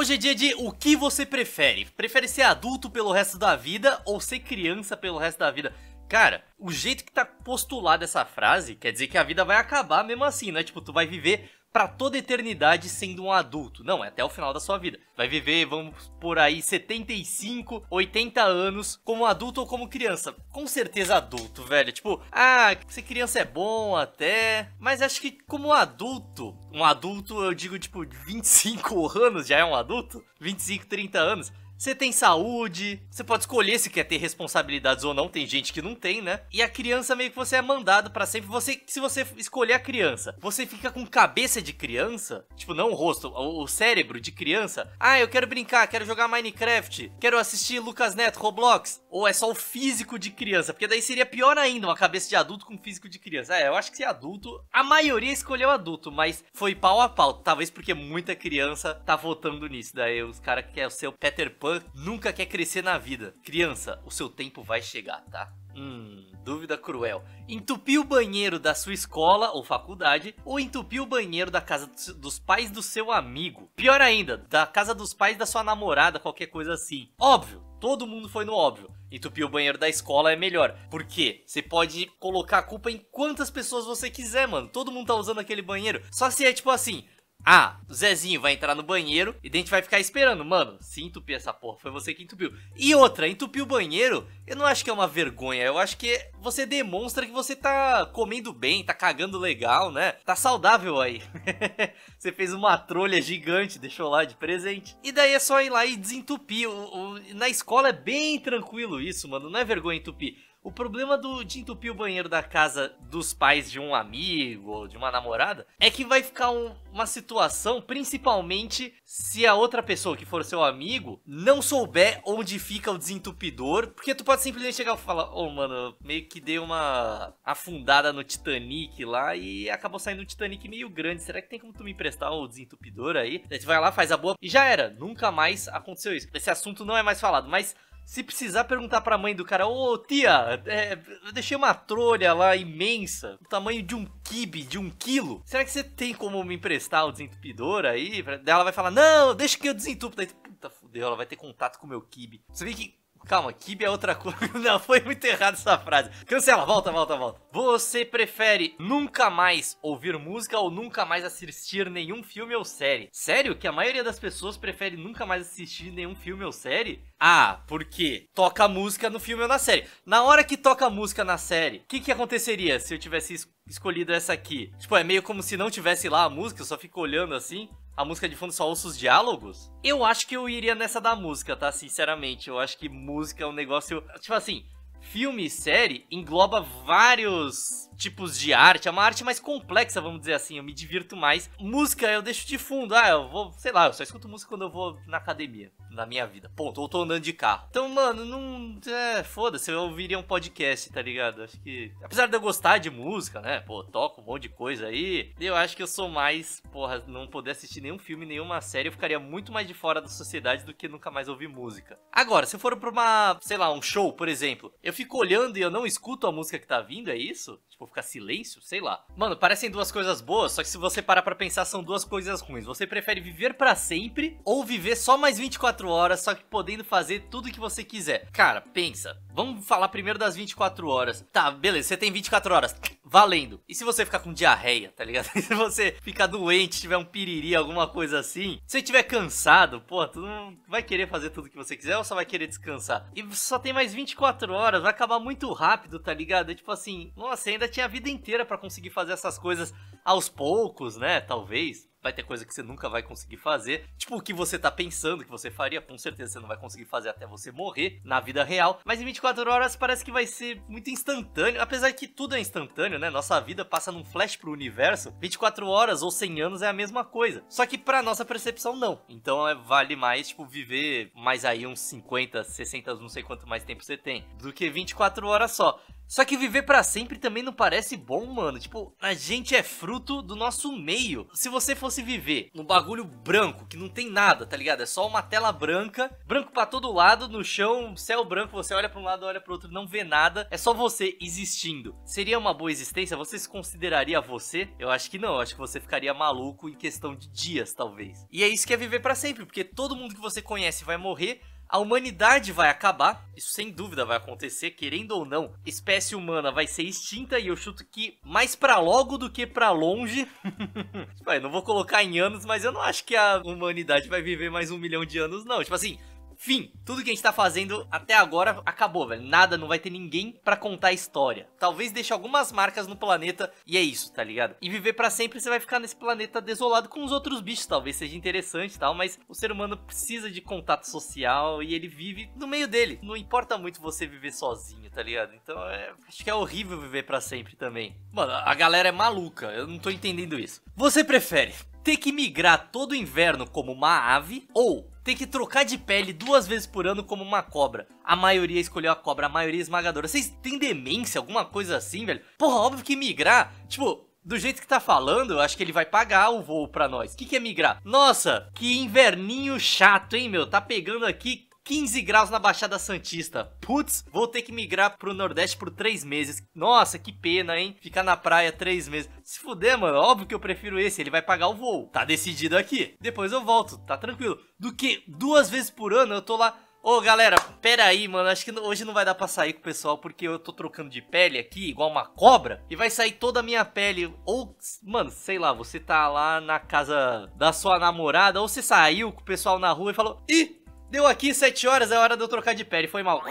Hoje é dia de o que você prefere? Prefere ser adulto pelo resto da vida ou ser criança pelo resto da vida? Cara, o jeito que tá postulada essa frase quer dizer que a vida vai acabar mesmo assim, né? Tipo, tu vai viver para toda eternidade sendo um adulto. Não, é até o final da sua vida. Vai viver, vamos por aí, 75, 80 anos como adulto ou como criança. Com certeza adulto, velho. Tipo, ah, ser criança é bom até. Mas acho que como adulto, um adulto eu digo tipo 25 anos já é um adulto? 25, 30 anos. Você tem saúde, você pode escolher se quer ter responsabilidades ou não, tem gente que não tem, né? E a criança meio que você é mandado para sempre. Você, se você escolher a criança, você fica com cabeça de criança, tipo, não o rosto, o, cérebro de criança. Ah, eu quero brincar, quero jogar Minecraft, quero assistir Lucas Neto, Roblox. Ou é só o físico de criança, porque daí seria pior ainda uma cabeça de adulto com físico de criança. É, eu acho que se é adulto, a maioria escolheu adulto, mas foi pau a pau. Talvez porque muita criança tá votando nisso. Daí os caras que é o seu Peter Pan fã nunca quer crescer na vida. Criança, o seu tempo vai chegar, tá? Hum, dúvida cruel. Entupir o banheiro da sua escola ou faculdade ou entupir o banheiro da casa dos pais do seu amigo. Pior ainda, da casa dos pais da sua namorada, qualquer coisa assim. Óbvio, todo mundo foi no óbvio. Entupir o banheiro da escola é melhor. Por quê? Você pode colocar a culpa em quantas pessoas você quiser, mano. Todo mundo tá usando aquele banheiro. Só se é tipo assim: ah, o Zezinho vai entrar no banheiro e a gente vai ficar esperando. Mano, se entupir essa porra, foi você que entupiu. E outra, entupir o banheiro, eu não acho que é uma vergonha. Eu acho que você demonstra que você tá comendo bem, tá cagando legal, né? Tá saudável aí. você fez uma trolha gigante, deixou lá de presente. E daí é só ir lá e desentupir. O, o, na escola é bem tranquilo isso, mano. Não é vergonha entupir. O problema do, de entupir o banheiro da casa dos pais de um amigo ou de uma namorada é que vai ficar um, uma situação, principalmente se a outra pessoa que for seu amigo não souber onde fica o desentupidor, porque tu pode simplesmente chegar e falar: Ô oh, mano, meio que dei uma afundada no Titanic lá e acabou saindo um Titanic meio grande. Será que tem como tu me emprestar o desentupidor aí? A gente vai lá, faz a boa e já era. Nunca mais aconteceu isso. Esse assunto não é mais falado, mas se precisar perguntar pra mãe do cara, ô oh, tia, é, eu deixei uma trolha lá imensa, do tamanho de um kibe, de um quilo. Será que você tem como me emprestar o desentupidor aí? Daí ela vai falar, não, deixa que eu desentupo. Daí, puta, fudeu, ela vai ter contato com o meu kibe. Você vê que Calma, kibe é outra coisa. Não, foi muito errado essa frase. Cancela, volta, volta, volta. Você prefere nunca mais ouvir música ou nunca mais assistir nenhum filme ou série? Sério que a maioria das pessoas prefere nunca mais assistir nenhum filme ou série? Ah, porque toca música no filme ou na série. Na hora que toca música na série, o que, que aconteceria se eu tivesse escolhido essa aqui? Tipo, é meio como se não tivesse lá a música, eu só fico olhando assim a música de fundo só ouça os diálogos, eu acho que eu iria nessa da música, tá? Sinceramente, eu acho que música é um negócio. Tipo assim, Filme e série engloba vários tipos de arte, é uma arte mais complexa, vamos dizer assim, eu me divirto mais. Música eu deixo de fundo, ah, eu vou, sei lá, eu só escuto música quando eu vou na academia, na minha vida, ponto, ou tô andando de carro. Então, mano, não, é, foda-se, eu ouviria um podcast, tá ligado? Acho que, apesar de eu gostar de música, né, pô, toco um monte de coisa aí, eu acho que eu sou mais, porra, não poder assistir nenhum filme, nenhuma série, eu ficaria muito mais de fora da sociedade do que nunca mais ouvir música. Agora, se for pra uma, sei lá, um show, por exemplo, eu eu fico olhando e eu não escuto a música que tá vindo, é isso? Tipo, ficar silêncio, sei lá. Mano, parecem duas coisas boas, só que se você parar pra pensar, são duas coisas ruins. Você prefere viver para sempre ou viver só mais 24 horas, só que podendo fazer tudo o que você quiser? Cara, pensa. Vamos falar primeiro das 24 horas. Tá, beleza, você tem 24 horas. Valendo. E se você ficar com diarreia, tá ligado? se você ficar doente, tiver um piriri, alguma coisa assim. Se você tiver cansado, pô, tu não vai querer fazer tudo o que você quiser ou só vai querer descansar? E só tem mais 24 horas horas, vai acabar muito rápido, tá ligado? É tipo assim, nossa, ainda tinha a vida inteira para conseguir fazer essas coisas aos poucos, né? Talvez vai ter coisa que você nunca vai conseguir fazer. Tipo, o que você tá pensando que você faria, com certeza você não vai conseguir fazer até você morrer na vida real. Mas em 24 horas parece que vai ser muito instantâneo, apesar que tudo é instantâneo, né? Nossa vida passa num flash pro universo. 24 horas ou 100 anos é a mesma coisa. Só que pra nossa percepção, não. Então é, vale mais, tipo, viver mais aí uns 50, 60, não sei quanto mais tempo você tem, do que 24 horas só. Só que viver para sempre também não parece bom, mano. Tipo, a gente é fruto do nosso meio. Se você fosse viver num bagulho branco, que não tem nada, tá ligado? É só uma tela branca, branco para todo lado, no chão, céu branco, você olha para um lado, olha para outro, não vê nada. É só você existindo. Seria uma boa existência? Você se consideraria você? Eu acho que não. Eu acho que você ficaria maluco em questão de dias, talvez. E é isso que é viver para sempre, porque todo mundo que você conhece vai morrer, a humanidade vai acabar, isso sem dúvida vai acontecer, querendo ou não. Espécie humana vai ser extinta e eu chuto que mais para logo do que para longe. não vou colocar em anos, mas eu não acho que a humanidade vai viver mais um milhão de anos, não. Tipo assim, Fim. Tudo que a gente tá fazendo até agora acabou, velho. Nada, não vai ter ninguém para contar a história. Talvez deixe algumas marcas no planeta e é isso, tá ligado? E viver para sempre você vai ficar nesse planeta desolado com os outros bichos, talvez seja interessante e tal, mas o ser humano precisa de contato social e ele vive no meio dele. Não importa muito você viver sozinho, tá ligado? Então é, acho que é horrível viver para sempre também. Mano, a galera é maluca, eu não tô entendendo isso. Você prefere ter que migrar todo inverno como uma ave ou tem que trocar de pele duas vezes por ano como uma cobra. A maioria escolheu a cobra, a maioria esmagadora. Vocês têm demência, alguma coisa assim, velho? Porra, óbvio que migrar, tipo, do jeito que tá falando, eu acho que ele vai pagar o voo pra nós. O que, que é migrar? Nossa, que inverninho chato, hein, meu? Tá pegando aqui 15 graus na Baixada Santista. Putz, vou ter que migrar pro Nordeste por 3 meses. Nossa, que pena, hein? Ficar na praia 3 meses. Se fuder, mano, óbvio que eu prefiro esse. Ele vai pagar o voo. Tá decidido aqui. Depois eu volto, tá tranquilo. Do que duas vezes por ano eu tô lá... Ô galera, pera aí, mano, acho que hoje não vai dar pra sair com o pessoal porque eu tô trocando de pele aqui, igual uma cobra, e vai sair toda a minha pele, ou, mano, sei lá, você tá lá na casa da sua namorada, ou você saiu com o pessoal na rua e falou, ih, Deu aqui 7 horas, é hora de eu trocar de pele, foi mal.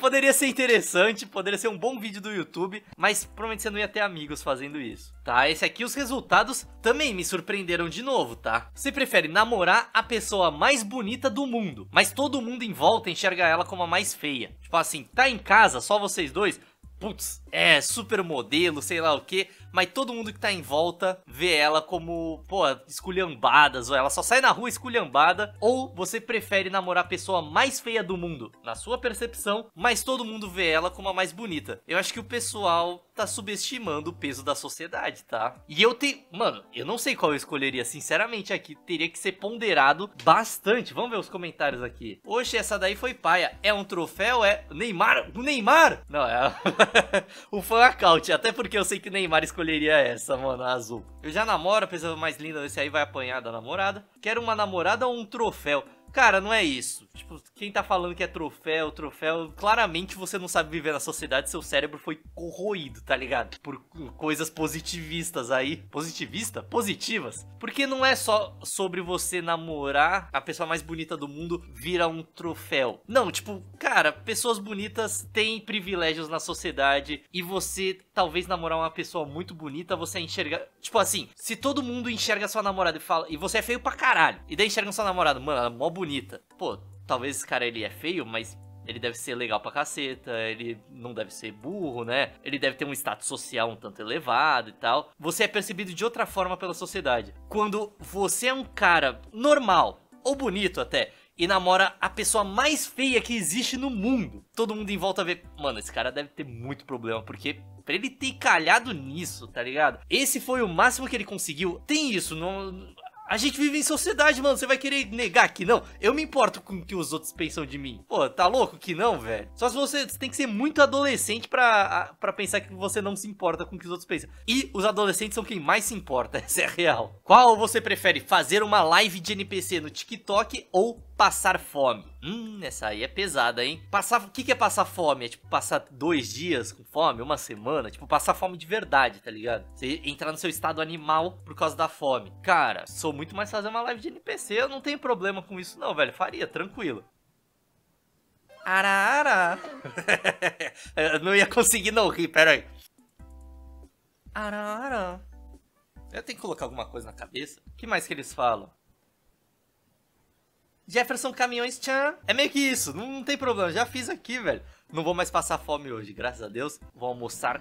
Poderia ser interessante, poderia ser um bom vídeo do YouTube, mas provavelmente você não ia ter amigos fazendo isso, tá? Esse aqui, os resultados também me surpreenderam de novo, tá? Você prefere namorar a pessoa mais bonita do mundo, mas todo mundo em volta enxerga ela como a mais feia. Tipo assim, tá em casa, só vocês dois, putz, é, super modelo, sei lá o que, mas todo mundo que tá em volta vê ela como, pô, esculhambadas, ou ela só sai na rua esculhambada, ou você prefere namorar a pessoa mais feia do mundo, na sua percepção, mas todo mundo vê ela como a mais bonita. Eu acho que o pessoal tá subestimando o peso da sociedade, tá? E eu tenho, mano, eu não sei qual eu escolheria, sinceramente aqui teria que ser ponderado bastante. Vamos ver os comentários aqui. Oxe, essa daí foi paia. É um troféu, é Neymar, o Neymar. Não, é o Fanacaute, até porque eu sei que Neymar escolheria essa, mano, a azul. Eu já namoro, a pessoa mais linda desse aí vai apanhar da namorada. Quero uma namorada ou um troféu? Cara, não é isso. Tipo, quem tá falando que é troféu, troféu, claramente você não sabe viver na sociedade, seu cérebro foi corroído, tá ligado? Por coisas positivistas aí. Positivista? Positivas. Porque não é só sobre você namorar a pessoa mais bonita do mundo vira um troféu. Não, tipo, cara, pessoas bonitas têm privilégios na sociedade e você talvez namorar uma pessoa muito bonita, você enxerga, tipo assim, se todo mundo enxerga sua namorada e fala, e você é feio pra caralho, e daí enxerga sua namorada, mano, ela é mó bonita bonita. Pô, talvez esse cara ele é feio, mas ele deve ser legal pra caceta, ele não deve ser burro, né? Ele deve ter um status social um tanto elevado e tal. Você é percebido de outra forma pela sociedade. Quando você é um cara normal, ou bonito até, e namora a pessoa mais feia que existe no mundo, todo mundo em volta vê, mano, esse cara deve ter muito problema, porque Pra ele ter calhado nisso, tá ligado? Esse foi o máximo que ele conseguiu. Tem isso, não. A gente vive em sociedade, mano. Você vai querer negar que não? Eu me importo com o que os outros pensam de mim. Pô, tá louco que não, velho? Só se você, você tem que ser muito adolescente para pensar que você não se importa com o que os outros pensam. E os adolescentes são quem mais se importa, essa é a real. Qual você prefere? Fazer uma live de NPC no TikTok ou passar fome. Hum, essa aí é pesada, hein? Passar, o que, que é passar fome? É tipo passar dois dias com fome, uma semana, tipo passar fome de verdade, tá ligado? Você entrar no seu estado animal por causa da fome. Cara, sou muito mais fazer uma live de NPC, eu não tenho problema com isso não, velho. Faria, tranquilo. Ara, ara. eu não ia conseguir não rir, aí. Ara, ara. Eu tenho que colocar alguma coisa na cabeça. O que mais que eles falam? Jefferson Caminhões Chan. É meio que isso, não, não tem problema, já fiz aqui, velho. Não vou mais passar fome hoje, graças a Deus. Vou almoçar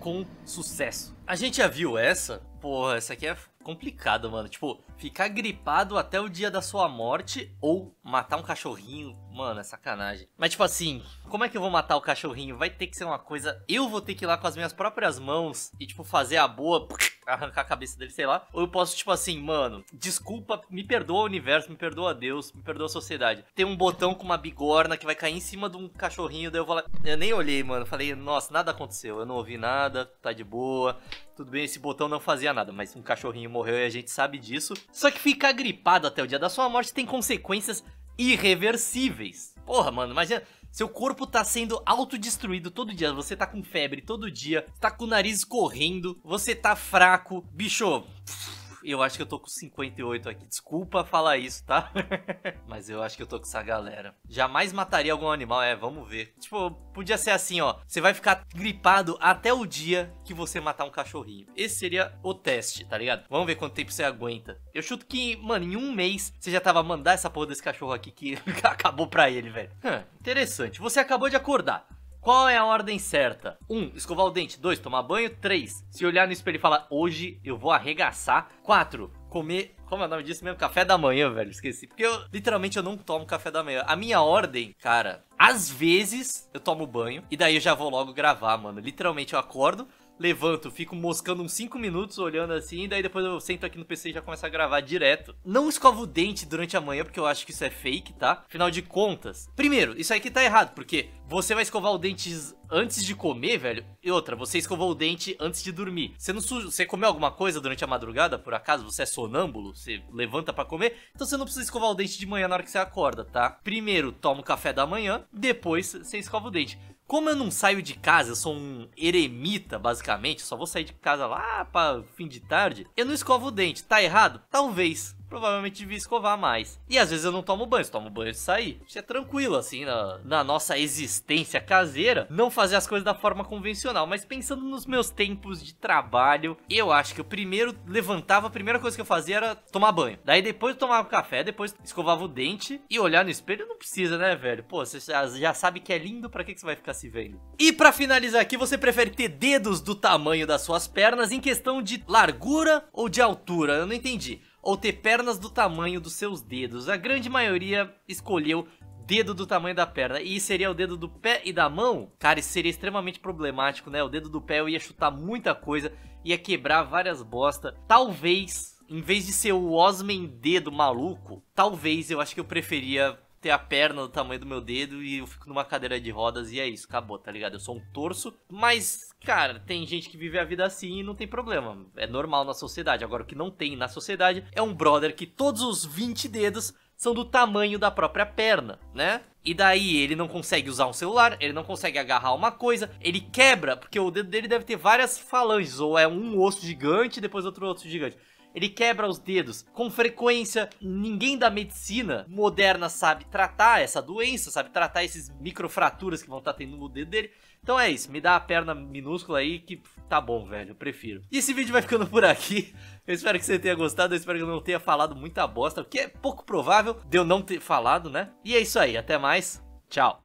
com sucesso. A gente já viu essa? Porra, essa aqui é complicada, mano. Tipo, Ficar gripado até o dia da sua morte ou matar um cachorrinho, mano, é sacanagem. Mas tipo assim, como é que eu vou matar o cachorrinho? Vai ter que ser uma coisa. Eu vou ter que ir lá com as minhas próprias mãos e, tipo, fazer a boa, arrancar a cabeça dele, sei lá. Ou eu posso, tipo assim, mano, desculpa, me perdoa o universo, me perdoa Deus, me perdoa a sociedade. Tem um botão com uma bigorna que vai cair em cima de um cachorrinho, daí eu vou lá. Eu nem olhei, mano. Falei, nossa, nada aconteceu. Eu não ouvi nada, tá de boa. Tudo bem, esse botão não fazia nada, mas um cachorrinho morreu e a gente sabe disso. Só que ficar gripado até o dia da sua morte tem consequências irreversíveis. Porra, mano, imagina. Seu corpo tá sendo autodestruído todo dia. Você tá com febre todo dia, tá com o nariz correndo, você tá fraco. Bicho, pff, eu acho que eu tô com 58 aqui. Desculpa falar isso, tá? Mas eu acho que eu tô com essa galera. Jamais mataria algum animal, é, vamos ver. Tipo, podia ser assim, ó. Você vai ficar gripado até o dia que você matar um cachorrinho. Esse seria o teste, tá ligado? Vamos ver quanto tempo você aguenta. Eu chuto que, mano, em um mês você já tava mandando essa porra desse cachorro aqui que acabou pra ele, velho. Hum, interessante. Você acabou de acordar. Qual é a ordem certa? 1. Um, escovar o dente. 2. Tomar banho. 3. Se olhar no espelho e falar, hoje eu vou arregaçar. 4. Comer como é o nome disso mesmo? Café da manhã, velho. Esqueci. Porque eu, literalmente, eu não tomo café da manhã. A minha ordem, cara, às vezes eu tomo banho e daí eu já vou logo gravar, mano. Literalmente, eu acordo, levanto, fico moscando uns 5 minutos olhando assim, daí depois eu sento aqui no PC e já começo a gravar direto. Não escovo o dente durante a manhã, porque eu acho que isso é fake, tá? Afinal de contas, primeiro, isso aí que tá errado, porque você vai escovar o dente antes de comer, velho. E outra, você escovou o dente antes de dormir. Você não suja, você comeu alguma coisa durante a madrugada, por acaso? Você é sonâmbulo? Você levanta para comer? Então você não precisa escovar o dente de manhã na hora que você acorda, tá? Primeiro, toma o café da manhã, depois você escova o dente. Como eu não saio de casa, eu sou um eremita, basicamente, só vou sair de casa lá para fim de tarde, eu não escovo o dente. Tá errado? Talvez provavelmente devia escovar mais. E às vezes eu não tomo banho, eu tomo banho de sair. Isso é tranquilo, assim, na, na nossa existência caseira, não fazer as coisas da forma convencional. Mas pensando nos meus tempos de trabalho, eu acho que eu primeiro levantava, a primeira coisa que eu fazia era tomar banho. Daí depois eu tomava café, depois escovava o dente e olhar no espelho não precisa, né, velho? Pô, você já sabe que é lindo, pra que, que você vai ficar se vendo? E para finalizar aqui, você prefere ter dedos do tamanho das suas pernas em questão de largura ou de altura? Eu não entendi ou ter pernas do tamanho dos seus dedos. A grande maioria escolheu dedo do tamanho da perna. E seria o dedo do pé e da mão? Cara, isso seria extremamente problemático, né? O dedo do pé eu ia chutar muita coisa, ia quebrar várias bosta. Talvez, em vez de ser o Osman dedo maluco, talvez eu acho que eu preferia ter a perna do tamanho do meu dedo e eu fico numa cadeira de rodas e é isso, acabou, tá ligado? Eu sou um torso, mas, cara, tem gente que vive a vida assim e não tem problema. É normal na sociedade. Agora, o que não tem na sociedade é um brother que todos os 20 dedos são do tamanho da própria perna, né? E daí ele não consegue usar um celular, ele não consegue agarrar uma coisa, ele quebra, porque o dedo dele deve ter várias falanges, ou é um osso gigante, depois outro osso gigante ele quebra os dedos. Com frequência, ninguém da medicina moderna sabe tratar essa doença, sabe tratar esses microfraturas que vão estar tá tendo no dedo dele. Então é isso, me dá a perna minúscula aí que tá bom, velho, eu prefiro. E esse vídeo vai ficando por aqui. Eu espero que você tenha gostado, eu espero que eu não tenha falado muita bosta, o que é pouco provável de eu não ter falado, né? E é isso aí, até mais, tchau.